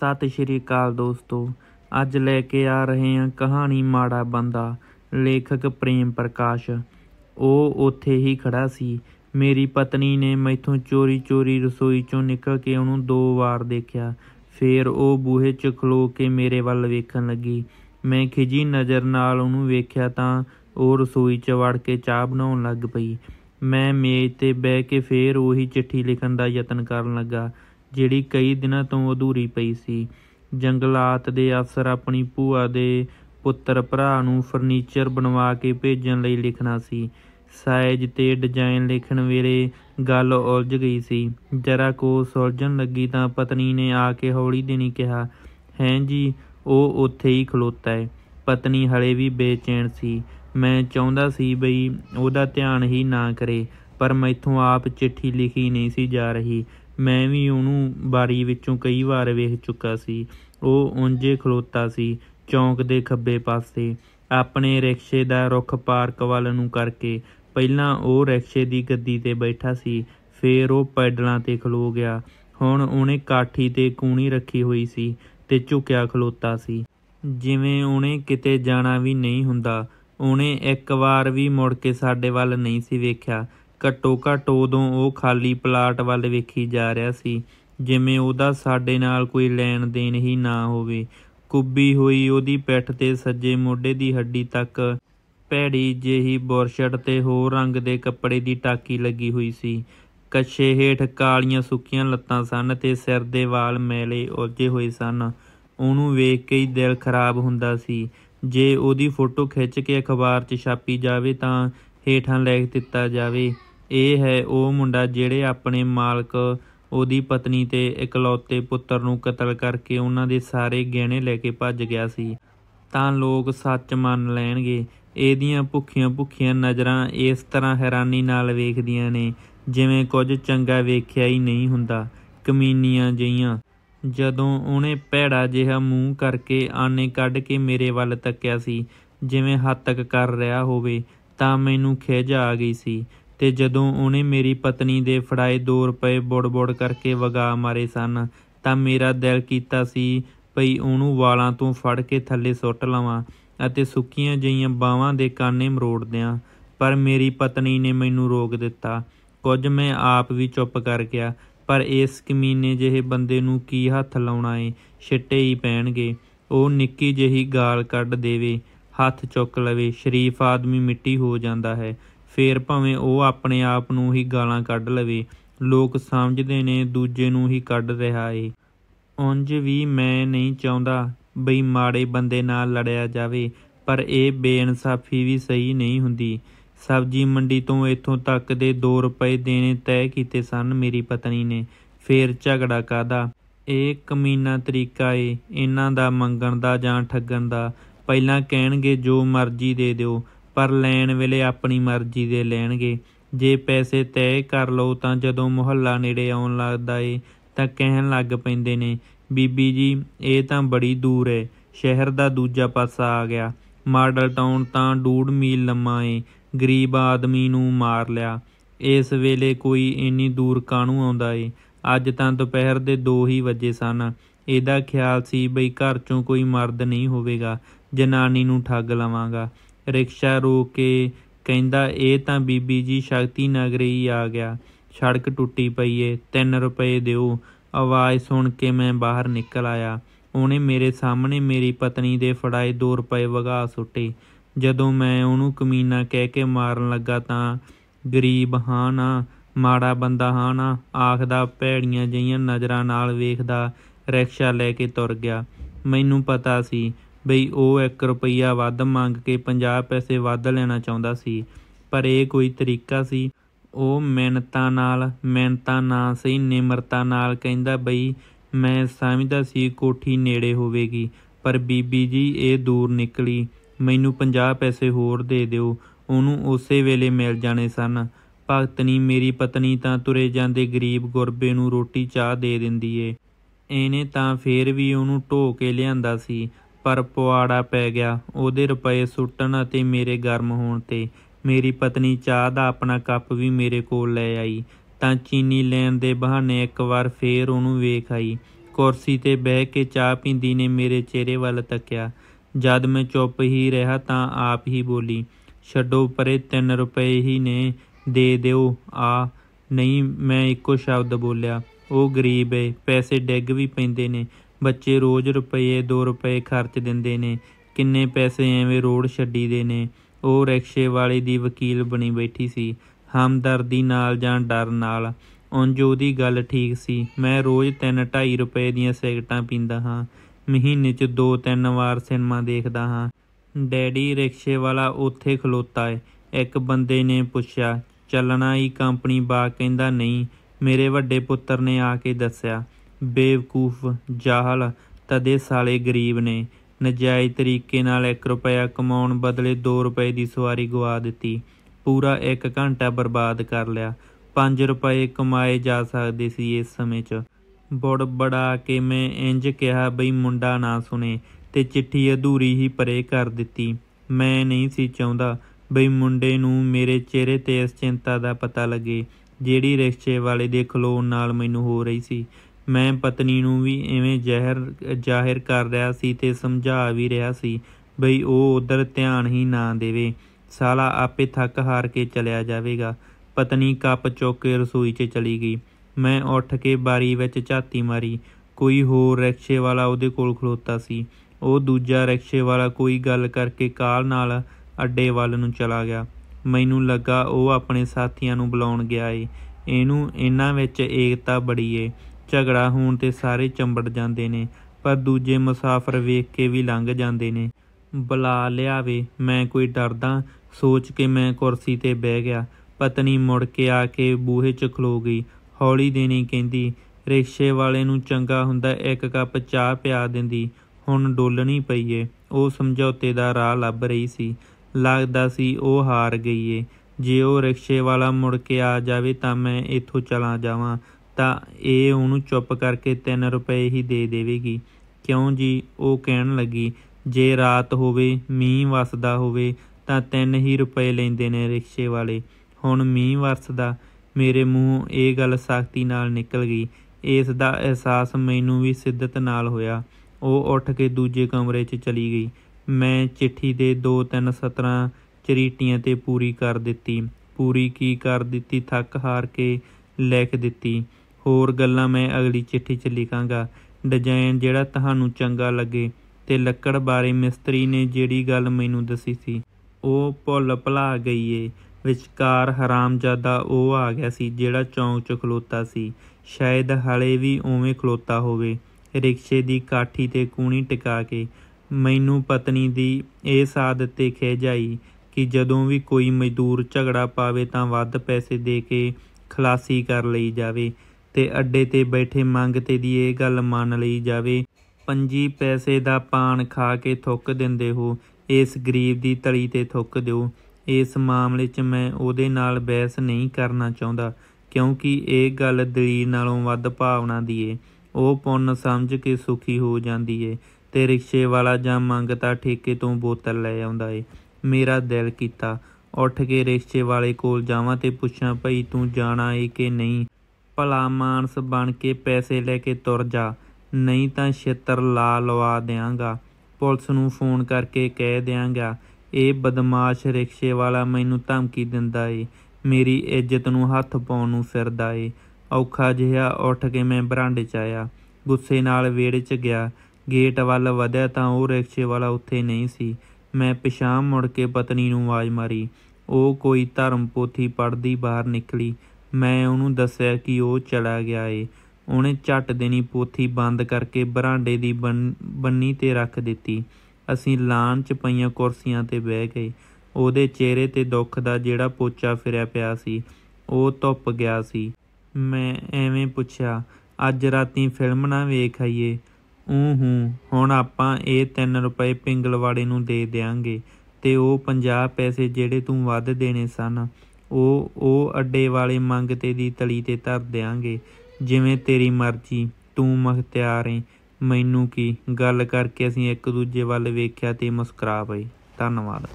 ਸਤਿ ਸ਼੍ਰੀ ਅਕਾਲ ਦੋਸਤੋ ਅੱਜ ਲੈ ਕੇ ਆ ਰਹੇ ਹਾਂ ਕਹਾਣੀ ਮਾੜਾ ਬੰਦਾ ਲੇਖਕ ਪ੍ਰੇਮ ਪ੍ਰਕਾਸ਼ ਉਹ ਉੱਥੇ ਹੀ ਖੜਾ ਸੀ ਮੇਰੀ ਪਤਨੀ ਨੇ ਮੈਥੋਂ ਚੋਰੀ-ਚੋਰੀ ਰਸੋਈ ਚੋਂ ਨਿਕਲ ਕੇ ਉਹਨੂੰ ਦੋ ਵਾਰ ਦੇਖਿਆ ਫੇਰ ਉਹ ਬੂਹੇ 'ਚ ਖਲੋ ਕੇ ਮੇਰੇ ਵੱਲ ਵੇਖਣ ਲੱਗੀ ਮੈਂ ਖਿਜੀ ਨਜ਼ਰ ਨਾਲ ਉਹਨੂੰ ਵੇਖਿਆ ਤਾਂ ਉਹ ਰਸੋਈ 'ਚ ਵੜ ਕੇ ਚਾਹ ਬਣਾਉਣ ਲੱਗ ਪਈ ਮੈਂ ਮੇਜ਼ ਤੇ ਬਹਿ ਕੇ ਫੇਰ ਉਹੀ ਚਿੱਠੀ ਲਿਖਣ ਦਾ ਯਤਨ ਕਰਨ ਲੱਗਾ ਜਿਹੜੀ ਕਈ ਦਿਨਾਂ ਤੋਂ ਅਧੂਰੀ ਪਈ ਸੀ ਜੰਗਲਾਤ ਦੇ ਅਫਸਰ ਆਪਣੀ ਭੂਆ ਦੇ ਪੁੱਤਰ ਭਰਾ ਨੂੰ ਫਰਨੀਚਰ ਬਣਵਾ ਕੇ ਭੇਜਣ ਲਈ ਲਿਖਣਾ ਸੀ ਸਾਈਜ਼ ਤੇ ਡਿਜ਼ਾਈਨ ਲਿਖਣ ਵੇਲੇ ਗੱਲ ਉਲਝ ਗਈ ਸੀ ਜਰਾ ਕੋ ਸੁਲਝਣ ਲੱਗੀ ਤਾਂ ਪਤਨੀ ਨੇ ਆ ਕੇ ਹੌਲੀ ਦੇਣੀ ਕਿਹਾ ਹੈ ਜੀ ਉਹ ਉੱਥੇ ਹੀ ਖਲੋਤਾ ਹੈ ਪਤਨੀ ਹਲੇ ਵੀ ਬੇਚੈਨ ਸੀ ਮੈਂ ਚਾਹੁੰਦਾ ਸੀ ਬਈ ਉਹਦਾ ਧਿਆਨ ਹੀ ਨਾ ਕਰੇ ਪਰ ਮੈਥੋਂ ਆਪ ਚਿੱਠੀ ਲਿਖੀ ਨਹੀਂ ਸੀ ਜਾ ਰਹੀ ਮੈਂ ਵੀ ਉਹਨੂੰ ਬਾਰੀ ਵਿੱਚੋਂ ਕਈ ਵਾਰ ਵੇਖ ਚੁੱਕਾ ਸੀ ਉਹ ਉਂਝੇ ਖਲੋਤਾ ਸੀ ਚੌਂਕ ਦੇ ਖੱਬੇ ਪਾਸੇ ਆਪਣੇ ਰਿਕਸ਼ੇ ਦਾ ਰੁਖ ਪਾਰਕ ਵੱਲ ਨੂੰ ਕਰਕੇ ਪਹਿਲਾਂ ਉਹ ਰਿਕਸ਼ੇ ਦੀ ਗੱਦੀ ਤੇ ਬੈਠਾ ਸੀ ਫੇਰ ਉਹ ਪੈਡਲਾਂ ਤੇ ਖਲੋ ਗਿਆ ਹੁਣ ਉਹਨੇ ਕਾਠੀ ਤੇ ਕੂਣੀ ਰੱਖੀ ਹੋਈ ਸੀ ਤੇ ਝੁਕਿਆ ਖਲੋਤਾ ਸੀ ਜਿਵੇਂ ਉਹਨੇ ਕਿਤੇ ਜਾਣਾ ਵੀ ਨਹੀਂ ਹੁੰਦਾ ਉਹਨੇ ਇੱਕ ਵਾਰ ਵੀ ਮੁੜ ਕੇ ਸਾਡੇ ਵੱਲ ਨਹੀਂ ਸੀ ਵੇਖਿਆ ਘੱਟੋ ਘੱਟ ਉਦੋਂ ਉਹ ਖਾਲੀ ਪਲਾਟ ਵੱਲ ਵੇਖੀ ਜਾ ਰਿਹਾ ਸੀ ਜਿਵੇਂ ਉਹਦਾ ਸਾਡੇ ਨਾਲ ਕੋਈ ਲੈਣ ਦੇਣ ਹੀ ਨਾ ਹੋਵੇ ਕੁੱਬੀ ਹੋਈ ਉਹਦੀ ਪਿੱਠ ਤੇ ਸੱਜੇ ਮੋਢੇ ਦੀ ਹੱਡੀ ਤੱਕ ਪੈੜੀ ਜਿਹੀ ਬੋਰਸ਼ਟ ਤੇ ਹੋਰ ਰੰਗ ਦੇ ਕੱਪੜੇ ਦੀ ਟਾਕੀ ਲੱਗੀ ਹੋਈ ਸੀ ਕੱਛੇ ਹੇਠ ਕਾਲੀਆਂ ਸੁੱਕੀਆਂ ਲੱਤਾਂ ਸਨ ਤੇ ਸਿਰ ਦੇ ਵਾਲ ਮੈਲੇ ਉਲਝੇ ਹੋਏ ਸਨ ਉਹਨੂੰ ਵੇਖ ਕੇ ਹੀ ਦਿਲ ਖਰਾਬ ਹੁੰਦਾ ਸੀ ਜੇ ਉਹਦੀ ਫੋਟੋ ਖਿੱਚ ਕੇ ਅਖਬਾਰ 'ਚ ਛਾਪੀ ਜਾਵੇ ਤਾਂ ਹੇਠਾਂ ਲਿਖ ਦਿੱਤਾ ਜਾਵੇ ਇਹ ਹੈ ਉਹ ਮੁੰਡਾ ਜਿਹੜੇ ਆਪਣੇ ਮਾਲਕ ਉਹਦੀ ਪਤਨੀ ਤੇ ਇਕਲੌਤੇ ਪੁੱਤਰ ਨੂੰ ਕਤਲ ਕਰਕੇ ਉਹਨਾਂ ਦੇ ਸਾਰੇ ਗਹਿਣੇ ਲੈ ਕੇ ਭੱਜ ਗਿਆ ਸੀ ਤਾਂ ਲੋਕ ਸੱਚ ਮੰਨ ਲੈਣਗੇ ਇਹਦੀਆਂ ਭੁੱਖੀਆਂ ਭੁੱਖੀਆਂ ਨਜ਼ਰਾਂ ਇਸ ਤਰ੍ਹਾਂ ਹੈਰਾਨੀ ਨਾਲ ਵੇਖਦੀਆਂ ਨੇ ਜਿਵੇਂ ਕੁਝ ਚੰਗਾ ਵੇਖਿਆ ਹੀ ਨਹੀਂ ਹੁੰਦਾ ਕਮੀਨੀਆਂ ਜਈਆਂ ਜਦੋਂ ਉਹਨੇ ਭੈੜਾ ਜਿਹਾ ਮੂੰਹ ਕਰਕੇ ਆਨੇ ਕੱਢ ਕੇ ਮੇਰੇ ਵੱਲ ਤੱਕਿਆ ਸੀ ਜਿਵੇਂ ਹੱਤਕ ਕਰ ਰਿਹਾ ਹੋਵੇ ਤਾਂ ਮੈਨੂੰ ਖਿਜ ਆ ਗਈ ਸੀ ਤੇ ਜਦੋਂ ਉਹਨੇ ਮੇਰੀ ਪਤਨੀ ਦੇ ਫੜਾਏ 2 ਰੁਪਏ ਬੋੜ ਬੋੜ ਕਰਕੇ ਵਗਾ ਮਾਰੇ ਸਨ ਤਾਂ ਮੇਰਾ ਦਿਲ ਕੀਤਾ ਸੀ ਭਈ ਉਹਨੂੰ ਵਾਲਾਂ ਤੋਂ ਫੜ ਕੇ ਥੱਲੇ ਸੁੱਟ ਲਵਾਂ ਅਤੇ ਸੁੱਕੀਆਂ ਜਈਆਂ ਬਾਹਾਂ ਦੇ ਕਾਨੇ ਮਰੋੜ ਦਿਆਂ ਪਰ ਮੇਰੀ ਪਤਨੀ ਨੇ ਮੈਨੂੰ ਰੋਕ ਦਿੱਤਾ ਕੁਝ ਮੈਂ ਆਪ ਵੀ ਚੁੱਪ ਕਰ ਗਿਆ ਪਰ ਇਸ ਕਮੀਨੇ ਜਿਹੇ ਬੰਦੇ ਨੂੰ ਕੀ ਹੱਥ ਲਾਉਣਾ ਏ ਛਿੱਟੇ ਹੀ ਪੈਣਗੇ ਉਹ ਨਿੱਕੀ ਜਹੀ ਗਾਲ ਕੱਢ ਦੇਵੇ ਹੱਥ ਚੁੱਕ ਲਵੇ ਸ਼ਰੀਫ ਆਦਮੀ ਮਿੱਟੀ ਹੋ ਜਾਂਦਾ ਹੈ ਫੇਰ ਭਾਵੇਂ ਉਹ ਆਪਣੇ ਆਪ ਨੂੰ ਹੀ ਗਾਲਾਂ ਕੱਢ ਲਵੇ ਲੋਕ ਸਮਝਦੇ ਨੇ ਦੂਜੇ ਨੂੰ ਹੀ ਕੱਢ ਰਿਹਾ ਏ ਉੰਜ ਵੀ ਮੈਂ ਨਹੀਂ ਚਾਹੁੰਦਾ ਬਈ ਮਾੜੇ ਬੰਦੇ ਨਾਲ ਲੜਿਆ ਜਾਵੇ ਪਰ ਇਹ ਬੇਇਨਸਾਫੀ ਵੀ ਸਹੀ ਨਹੀਂ ਹੁੰਦੀ ਸਬਜ਼ੀ ਮੰਡੀ ਤੋਂ ਇੱਥੋਂ ਤੱਕ ਦੇ 2 ਰੁਪਏ ਦੇਣੇ ਤੈਅ ਕੀਤੇ ਸਨ ਮੇਰੀ ਪਤਨੀ ਨੇ ਫੇਰ ਝਗੜਾ ਕਾਦਾ ਇਹ ਕਮੀਨਾ ਤਰੀਕਾ ਏ ਇਹਨਾਂ ਦਾ ਮੰਗਣ ਦਾ ਜਾਂ ਠੱਗਣ ਦਾ ਪਹਿਲਾਂ ਕਹਿਣਗੇ ਜੋ ਮਰਜ਼ੀ ਦੇ ਦਿਓ ਪਰ ਲੈਣ ਵੇਲੇ ਆਪਣੀ ਮਰਜ਼ੀ ਦੇ ਲੈਣਗੇ ਜੇ ਪੈਸੇ ਤੈਅ ਕਰ ਲਓ ਤਾਂ ਜਦੋਂ ਮੁਹੱਲਾ ਨੇੜੇ ਆਉਣ ਲੱਗਦਾ ਏ ਤਾਂ ਕਹਿਣ ਲੱਗ ਪੈਂਦੇ ਨੇ ਬੀਬੀ ਜੀ ਇਹ ਤਾਂ ਬੜੀ ਦੂਰ ਏ ਸ਼ਹਿਰ ਦਾ ਦੂਜਾ ਪਾਸਾ ਆ ਗਿਆ ਮਾਡਲ ਟਾਊਨ ਤਾਂ ਡੂੜ ਮੀਲ ਲੰਮਾ ਏ ਗਰੀਬ ਆਦਮੀ ਨੂੰ ਮਾਰ ਲਿਆ ਇਸ ਵੇਲੇ ਕੋਈ ਇੰਨੀ ਦੂਰ ਕਾਣੂ ਆਉਂਦਾ ਏ ਅੱਜ ਤਾਂ ਦੁਪਹਿਰ ਦੇ 2 ਹੀ ਵਜੇ ਸਨ ਇਹਦਾ ਖਿਆਲ ਸੀ ਬਈ ਘਰ ਚੋਂ ਕੋਈ ਮਰਦ ਨਹੀਂ ਹੋਵੇਗਾ ਜਨਾਨੀ ਨੂੰ ਠੱਗ ਲਵਾਂਗਾ ਰਿਕਸ਼ਾ ਰੋ ਕੇ ਕਹਿੰਦਾ ਇਹ ਤਾਂ ਬੀਬੀ ਜੀ ਸ਼ਕਤੀ ਨਗਰੀ ਆ ਗਿਆ ਸੜਕ ਟੁੱਟੀ ਪਈ ਏ 3 ਰੁਪਏ ਦਿਓ ਆਵਾਜ਼ ਸੁਣ ਕੇ ਮੈਂ ਬਾਹਰ ਨਿਕਲ ਆਇਆ ਉਹਨੇ ਮੇਰੇ ਸਾਹਮਣੇ ਮੇਰੀ ਪਤਨੀ ਦੇ ਫੜਾਏ 2 ਰੁਪਏ ਵਗਾ ਸੁੱਟੇ ਜਦੋਂ ਮੈਂ ਉਹਨੂੰ ਕਮੀਨਾ ਕਹਿ ਕੇ ਮਾਰਨ ਲੱਗਾ ਤਾਂ ਗਰੀਬ ਹਾਂ ਨਾ ਮਾੜਾ ਬੰਦਾ ਹਾਂ ਨਾ ਆਖਦਾ ਭੈੜੀਆਂ ਜਈਆਂ ਨਜ਼ਰਾਂ ਨਾਲ ਵੇਖਦਾ ਰਿਕਸ਼ਾ ਲੈ ਕੇ ਤੁਰ ਗਿਆ ਮੈਨੂੰ ਪਤਾ ਸੀ ਬਈ ਉਹ 1 ਰੁਪਈਆ ਵੱਧ ਮੰਗ ਕੇ 50 ਪੈਸੇ ਵੱਧ ਲੈਣਾ ਚਾਹੁੰਦਾ ਸੀ ਪਰ ਇਹ ਕੋਈ ਤਰੀਕਾ ਸੀ ਉਹ ਮਿਹਨਤਾਂ ਨਾਲ ਮਿਹਨਤਾਂ ਨਾ ਸਹੀ ਨਿਮਰਤਾ ਨਾਲ ਕਹਿੰਦਾ ਬਈ ਮੈਂ ਸਮਝਦਾ ਸੀ ਕੋਠੀ ਨੇੜੇ ਹੋਵੇਗੀ ਪਰ ਬੀਬੀ ਜੀ ਇਹ ਦੂਰ ਨਿਕਲੀ ਮੈਨੂੰ 50 ਪੈਸੇ ਹੋਰ ਦੇ ਦਿਓ ਉਹਨੂੰ ਉਸੇ ਵੇਲੇ ਮਿਲ ਜਾਣੇ ਸਨ ਭਗਤਨੀ ਮੇਰੀ ਪਤਨੀ ਤਾਂ ਤੁਰੇ ਜਾਂਦੇ ਗਰੀਬ ਗੁਰਬੇ ਨੂੰ ਰੋਟੀ ਚਾਹ ਦੇ ਦਿੰਦੀ ਏ ਇਹਨੇ ਤਾਂ ਫੇਰ ਵੀ ਉਹਨੂੰ ਢੋ ਕੇ ਲਿਆਂਦਾ ਸੀ ਪਰ ਪੁਆੜਾ ਪੈ ਗਿਆ ਉਹਦੇ ਰੁਪਏ ਸੁੱਟਣ ਅਤੇ ਮੇਰੇ ਗਰਮ ਹੋਣ ਤੇ ਮੇਰੀ ਪਤਨੀ ਚਾਹ ਦਾ ਆਪਣਾ ਕੱਪ ਵੀ ਮੇਰੇ ਕੋਲ ਲੈ ਆਈ ਤਾਂ ਚੀਨੀ ਲੈਣ ਦੇ ਬਹਾਨੇ ਇੱਕ ਵਾਰ ਫੇਰ ਉਹਨੂੰ ਵੇਖ ਆਈ ਕੁਰਸੀ ਤੇ ਬਹਿ ਕੇ ਚਾਹ ਪੀਂਦੀ ਨੇ ਮੇਰੇ ਚਿਹਰੇ ਵੱਲ ਤੱਕਿਆ ਜਦ ਮੈਂ ਚੁੱਪ ਹੀ ਰਿਹਾ ਤਾਂ ਆਪ ਹੀ ਬੋਲੀ ਛੱਡੋ ਪਰੇ 3 ਰੁਪਏ ਹੀ ਨੇ ਦੇ ਦਿਓ ਆ ਨਹੀਂ ਮੈਂ ਇੱਕੋ ਸ਼ਬਦ ਬੋਲਿਆ ਉਹ ਗਰੀਬ ਏ ਪੈਸੇ ਡਿੱਗ ਵੀ ਪੈਂਦੇ ਨੇ ਬੱਚੇ ਰੋਜ਼ ਰੁਪਏ 2 ਰੁਪਏ ਖਰਚ ਦਿੰਦੇ ਨੇ ਕਿੰਨੇ ਪੈਸੇ ਐਵੇਂ ਰੋੜ ਛੱਡੀ ਦੇ ਨੇ ਉਹ ਰਿਕਸ਼ੇ ਵਾਲੇ ਦੀ ਵਕੀਲ ਬਣੀ ਬੈਠੀ ਸੀ ਹਮਦਰਦੀ ਨਾਲ ਜਾਂ ਡਰ ਨਾਲ ਉਂਝ ਉਹਦੀ ਗੱਲ ਠੀਕ ਸੀ ਮੈਂ ਰੋਜ਼ 3-2.5 ਰੁਪਏ ਦੀਆਂ ਸਿਗਰਟਾਂ ਪੀਂਦਾ ਹਾਂ ਮਹੀਨੇ 'ਚ 2-3 ਵਾਰ ਸਿਨੇਮਾ ਦੇਖਦਾ ਹਾਂ ਡੈਡੀ ਰਿਕਸ਼ੇ ਵਾਲਾ ਉੱਥੇ ਖਲੋਤਾ ਏ ਇੱਕ ਬੰਦੇ ਨੇ ਪੁੱਛਿਆ ਚੱਲਣਾ ਹੀ ਕੰਪਨੀ ਬਾ ਕਹਿੰਦਾ ਨਹੀਂ ਮੇਰੇ ਵੱਡੇ ਪੁੱਤਰ ਨੇ ਆ ਕੇ ਦੱਸਿਆ ਬੇਵਕੂਫ ਜਾਹਲ ਤਦੇ ਸਾਲੇ ਗਰੀਬ ਨੇ ਨਜਾਇਜ਼ ਤਰੀਕੇ ਨਾਲ 1 ਰੁਪਇਆ ਕਮਾਉਣ ਬਦਲੇ 2 ਰੁਪਏ ਦੀ ਸਵਾਰੀ ਗਵਾ ਦਿੱਤੀ ਪੂਰਾ 1 ਘੰਟਾ ਬਰਬਾਦ ਕਰ ਲਿਆ 5 ਰੁਪਏ ਕਮਾਏ ਜਾ ਸਕਦੇ ਸੀ ਇਸ ਸਮੇਂ 'ਚ ਬੜ ਬੜਾ ਕੇ ਮੈਂ ਇੰਜ ਕਿਹਾ ਬਈ ਮੁੰਡਾ ਨਾ ਸੁਣੇ ਤੇ ਚਿੱਠੀ ਅਧੂਰੀ ਹੀ ਪਰੇ ਕਰ ਦਿੱਤੀ ਮੈਂ ਨਹੀਂ ਸੀ ਚਾਹੁੰਦਾ ਬਈ ਮੁੰਡੇ ਨੂੰ ਮੇਰੇ ਚਿਹਰੇ ਤੇ ਇਸ ਚਿੰਤਾ ਦਾ ਪਤਾ ਲੱਗੇ ਜਿਹੜੀ ਰਿਕਸ਼ੇ ਵਾਲੇ ਦੇ ਖਲੋਣ ਨਾਲ ਮੈਨੂੰ ਹੋ ਰਹੀ ਸੀ ਮੈਂ ਪਤਨੀ ਨੂੰ ਵੀ ਐਵੇਂ ਜ਼ਹਿਰ ਜ਼ਾਹਿਰ ਕਰ ਰਿਹਾ ਸੀ ਤੇ ਸਮਝਾ ਵੀ ਰਿਹਾ ਸੀ ਬਈ ਉਹ ਉਧਰ ਧਿਆਨ ਹੀ ਨਾ ਦੇਵੇ ਸਾਲਾ ਆਪੇ ਥੱਕ ਹਾਰ ਕੇ ਚਲਿਆ ਜਾਵੇਗਾ ਪਤਨੀ ਕੱਪ ਚੁੱਕ ਕੇ ਰਸੋਈ 'ਚ ਚਲੀ ਗਈ ਮੈਂ ਉੱਠ ਕੇ ਬਾਰੀ ਵਿੱਚ ਝਾਤੀ ਮਾਰੀ ਕੋਈ ਹੋਰ ਰਿਕਸ਼ੇ ਵਾਲਾ ਉਹਦੇ ਕੋਲ ਖਲੋਤਾ ਸੀ ਉਹ ਦੂਜਾ ਰਿਕਸ਼ੇ ਵਾਲਾ ਕੋਈ ਗੱਲ ਕਰਕੇ ਕਾਲ ਨਾਲ ਅੱਡੇ ਵੱਲ ਨੂੰ ਚਲਾ ਗਿਆ ਮੈਨੂੰ ਲੱਗਾ ਉਹ ਆਪਣੇ ਸਾਥੀਆਂ ਨੂੰ ਬੁਲਾਉਣ ਗਿਆ ਏ ਇਹਨੂੰ ਇਹਨਾਂ ਵਿੱਚ ਏਕਤਾ ਬੜੀ ਏ ਝਗੜਾ ਹੋਣ ਤੇ ਸਾਰੇ ਚੰਬੜ ਜਾਂਦੇ ਨੇ ਪਰ ਦੂਜੇ ਮੁਸਾਫਰ ਵੇਖ ਕੇ ਵੀ ਲੰਘ ਜਾਂਦੇ ਨੇ ਬੁਲਾ ਲਿਆਵੇ ਮੈਂ ਕੋਈ ਡਰਦਾ ਸੋਚ ਕੇ ਮੈਂ ਕੁਰਸੀ ਤੇ ਬਹਿ ਗਿਆ ਪਤਨੀ ਮੁੜ ਕੇ ਆ ਕੇ ਬੂਹੇ 'ਚ ਖਲੋ ਗਈ ਹੌਲੀ ਦੇਣੀ ਕਹਿੰਦੀ ਰਿਕਸ਼ੇ ਵਾਲੇ ਨੂੰ ਚੰਗਾ ਹੁੰਦਾ ਇੱਕ ਕੱਪ ਚਾਹ ਪਿਆ ਦਿੰਦੀ ਹੁਣ ਡੋਲਣੀ ਪਈਏ ਉਹ ਸਮਝੌਤੇ ਦਾ ਰਾਹ ਲੱਭ ਰਹੀ ਸੀ ਲੱਗਦਾ ਸੀ ਉਹ ਹਾਰ ਗਈ ਏ ਜੇ ਉਹ ਰਿਕਸ਼ੇ ਵਾਲਾ ਮੁੜ ਕੇ ਆ ਜਾਵੇ ਤਾਂ ਮੈਂ ਇੱਥੋਂ ਚਲਾ ਜਾਵਾਂ ਤਾਂ ਇਹ ਉਹਨੂੰ ਚੁੱਪ ਕਰਕੇ 3 ਰੁਪਏ ਹੀ ਦੇ ਦੇਵੇਗੀ ਕਿਉਂ ਜੀ ਉਹ ਕਹਿਣ ਲੱਗੀ ਜੇ ਰਾਤ ਹੋਵੇ ਮੀਂਹ ਵਸਦਾ ਹੋਵੇ ਤਾਂ 3 ਹੀ ਰੁਪਏ ਲੈਂਦੇ ਨੇ ਰਿਕਸ਼ੇ ਵਾਲੇ ਹੁਣ ਮੀਂਹ ਵਰਸਦਾ ਮੇਰੇ ਮੂੰਹ ਇਹ ਗੱਲ ਸਖਤੀ ਨਾਲ ਨਿਕਲ ਗਈ ਇਸ ਦਾ ਅਹਿਸਾਸ ਮੈਨੂੰ ਵੀ ਸਿੱਧਤ ਨਾਲ ਹੋਇਆ ਉਹ ਉੱਠ ਕੇ ਦੂਜੇ ਕਮਰੇ 'ਚ ਚਲੀ ਗਈ ਮੈਂ ਚਿੱਠੀ ਦੇ 2-3 ਸਤਰਾਂ ਚਰੀਟੀਆਂ ਤੇ ਪੂਰੀ ਕਰ ਦਿੱਤੀ ਪੂਰੀ ਕੀ ਕਰ ਦਿੱਤੀ ਥੱਕ ਹਾਰ ਕੇ ਲਿਖ ਦਿੱਤੀ ਹੋਰ ਗੱਲਾਂ ਮੈਂ ਅਗਲੀ ਚਿੱਠੀ 'ਚ ਲਿਖਾਂਗਾ ਡਿਜ਼ਾਈਨ ਜਿਹੜਾ ਤੁਹਾਨੂੰ ਚੰਗਾ ਲੱਗੇ ਤੇ ਲੱਕੜ ਬਾਰੇ ਮਿਸਤਰੀ ਨੇ ਜਿਹੜੀ ਗੱਲ ਮੈਨੂੰ ਦੱਸੀ ਸੀ ਉਹ ਭੁੱਲ ਭਲਾ ਗਈ ਏ ਵਿਚਕਾਰ ਹਰਾਮਜ਼ਾਦਾ ਉਹ ਆ ਗਿਆ ਸੀ ਜਿਹੜਾ ਚੌਂਕ 'ਚ ਖਲੋਤਾ ਸੀ ਸ਼ਾਇਦ ਹਲੇ ਵੀ ਉਵੇਂ ਖਲੋਤਾ ਹੋਵੇ ਰਿਕਸ਼ੇ ਦੀ ਕਾਠੀ ਤੇ ਕੂਣੀ ਟਿਕਾ ਕੇ ਮੈਨੂੰ ਪਤਨੀ ਦੀ ਇਹ ਸਾਦਤ ਤੇ ਜਾਈ ਕਿ ਜਦੋਂ ਵੀ ਕੋਈ ਮਜ਼ਦੂਰ ਝਗੜਾ ਪਾਵੇ ਤਾਂ ਵੱਧ ਪੈਸੇ ਦੇ ਕੇ ਖਲਾਸੀ ਕਰ ਲਈ ਜਾਵੇ ਤੇ ਅੱਡੇ ਤੇ ਬੈਠੇ ਮੰਗਤੇ ਦੀ ਇਹ ਗੱਲ ਮੰਨ ਲਈ ਜਾਵੇ ਪੰਜੀ ਪੈਸੇ ਦਾ ਪਾਨ ਖਾ ਕੇ ਥੁੱਕ ਦਿੰਦੇ ਹੋ ਇਸ ਗਰੀਬ ਦੀ ਤਲੀ ਤੇ ਥੁੱਕ ਦਿਓ ਇਸ ਮਾਮਲੇ 'ਚ ਮੈਂ ਉਹਦੇ ਨਾਲ ਬਹਿਸ ਨਹੀਂ ਕਰਨਾ ਚਾਹੁੰਦਾ ਕਿਉਂਕਿ ਇਹ ਗੱਲ ਦਲੀਲ ਨਾਲੋਂ ਵੱਧ ਭਾਵਨਾ ਦੀ ਏ ਉਹ ਪੁੰਨ ਸਮਝ ਕੇ ਸੁਖੀ ਹੋ ਜਾਂਦੀ ਏ ਤੇ ਰਿਕਸ਼ੇ ਵਾਲਾ ਜਾਂ ਮੰਗਤਾ ਠੇਕੇ ਤੋਂ ਬੋਤਲ ਲੈ ਆਉਂਦਾ ਏ ਮੇਰਾ ਦਿਲ ਕੀਤਾ ਉੱਠ ਕੇ ਰਿਕਸ਼ੇ ਵਾਲੇ ਕੋਲ ਜਾਵਾਂ ਤੇ ਪੁੱਛਾਂ ਭਈ ਤੂੰ ਜਾਣਾ ਏ ਕਿ ਨਹੀਂ ਭਲਾ ਮਾਨਸ ਬਣ ਕੇ ਪੈਸੇ ਲੈ ਕੇ ਤੁਰ ਜਾ ਨਹੀਂ ਤਾਂ ਛੇਤਰ ਲਾ ਲਵਾ ਦੇਵਾਂਗਾ ਪੁਲਿਸ ਨੂੰ ਫੋਨ ਕਰਕੇ ਕਹਿ ਦੇਵਾਂਗਾ ਇਹ ਬਦਮਾਸ਼ ਰਿਕਸ਼ੇ ਵਾਲਾ ਮੈਨੂੰ ਧਮਕੀ ਦਿੰਦਾ ਏ ਮੇਰੀ ਇੱਜ਼ਤ ਨੂੰ ਹੱਥ ਪਾਉਣ ਨੂੰ ਫਿਰਦਾ ਏ ਔਖਾ ਜਿਹਾ ਉੱਠ ਕੇ ਮੈਂ ਬਰਾਂਡੇ 'ਚ ਆਇਆ ਗੁੱਸੇ ਨਾਲ ਵੇੜੇ 'ਚ ਗਿਆ ਗੇਟ ਵੱਲ ਵਧਿਆ ਤਾਂ ਉਹ ਰਿਕਸ਼ੇ ਵਾਲਾ ਉੱਥੇ ਨਹੀਂ ਸੀ ਮੈਂ ਪਿਛਾਂ ਮੁੜ ਕੇ ਪਤਨੀ ਨੂੰ ਆਵਾਜ਼ ਮਾਰੀ ਉਹ ਕੋਈ ਧਰਮ ਪੋਥੀ ਪੜਦੀ ਬਾਹਰ ਨਿਕਲੀ ਮੈਂ ਉਹਨੂੰ ਦੱਸਿਆ ਕਿ ਉਹ ਚਲਾ ਗਿਆ ਏ ਉਹਨੇ ਛੱਟ ਦੇਣੀ ਪੋਥੀ ਬੰਦ ਕਰਕੇ ਬਰਾਂਡੇ ਦੀ ਬੰਨੀ ਤੇ ਰੱਖ ਦਿੱਤੀ ਅਸੀਂ ਲਾਂਚ 'ਚ ਪਈਆਂ ਕੁਰਸੀਆਂ ਤੇ ਬਹਿ ਗਏ ਉਹਦੇ ਚਿਹਰੇ ਤੇ ਦੁੱਖ ਦਾ ਜਿਹੜਾ ਪੋਚਾ ਫਿਰਿਆ ਪਿਆ ਸੀ ਉਹ ਧੁੱਪ ਗਿਆ ਸੀ ਮੈਂ ਐਵੇਂ ਪੁੱਛਿਆ ਅੱਜ ਰਾਤੀ ਫਿਲਮ ਨਾ ਵੇਖ ਆਈਏ ਹੂੰ ਹੂੰ ਹੁਣ ਆਪਾਂ ਇਹ 3 ਰੁਪਏ ਪਿੰਗਲਵਾੜੇ ਨੂੰ ਦੇ ਦੇਾਂਗੇ ਤੇ ਉਹ 50 ਪੈਸੇ ਜਿਹੜੇ ਤੂੰ ਵੱਧ ਦੇਣੇ ਸਨ ਉਹ ਉਹ ਅੱਡੇ ਵਾਲੇ ਮੰਗ ਤੇ ਦੀ ਤਲੀ ਤੇ ਧਰ ਦੇਾਂਗੇ ਜਿਵੇਂ ਤੇਰੀ ਮਰਜ਼ੀ ਤੂੰ ਮਖਤਿਆਰ ਹੈ ਮੈਨੂੰ ਕੀ ਗੱਲ ਕਰਕੇ ਅਸੀਂ ਇੱਕ ਦੂਜੇ ਵੱਲ ਵੇਖਿਆ ਤੇ ਮੁਸਕਰਾ ਪਏ ਧੰਨਵਾਦ